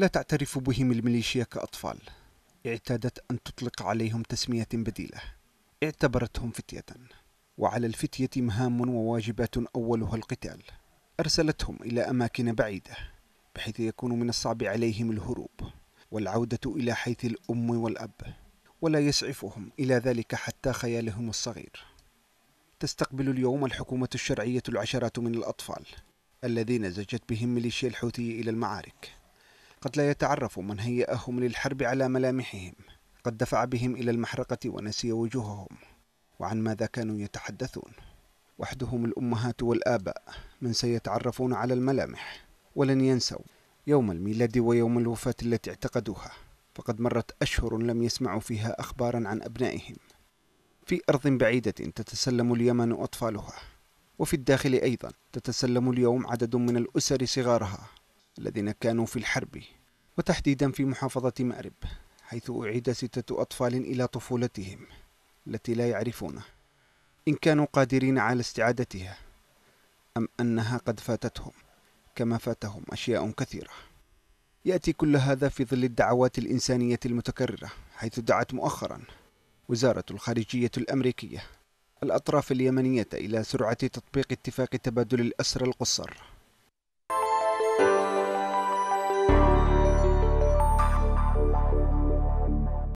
لا تعترف بهم الميليشيا كأطفال اعتادت أن تطلق عليهم تسمية بديلة اعتبرتهم فتية وعلى الفتية مهام وواجبات أولها القتال أرسلتهم إلى أماكن بعيدة بحيث يكون من الصعب عليهم الهروب والعودة إلى حيث الأم والأب ولا يسعفهم إلى ذلك حتى خيالهم الصغير تستقبل اليوم الحكومة الشرعية العشرات من الأطفال الذين زجت بهم ميليشيا الحوثي إلى المعارك قد لا يتعرف من هيأهم للحرب على ملامحهم قد دفع بهم إلى المحرقة ونسي وجوههم وعن ماذا كانوا يتحدثون وحدهم الأمهات والآباء من سيتعرفون على الملامح ولن ينسوا يوم الميلاد ويوم الوفاة التي اعتقدوها فقد مرت أشهر لم يسمعوا فيها أخبارا عن أبنائهم في أرض بعيدة تتسلم اليمن أطفالها وفي الداخل أيضا تتسلم اليوم عدد من الأسر صغارها الذين كانوا في الحرب وتحديدا في محافظة مأرب حيث أعيد ستة أطفال إلى طفولتهم التي لا يعرفونه إن كانوا قادرين على استعادتها أم أنها قد فاتتهم كما فاتهم أشياء كثيرة يأتي كل هذا في ظل الدعوات الإنسانية المتكررة حيث دعت مؤخرا وزارة الخارجية الأمريكية الأطراف اليمنية إلى سرعة تطبيق اتفاق تبادل الأسرى القصر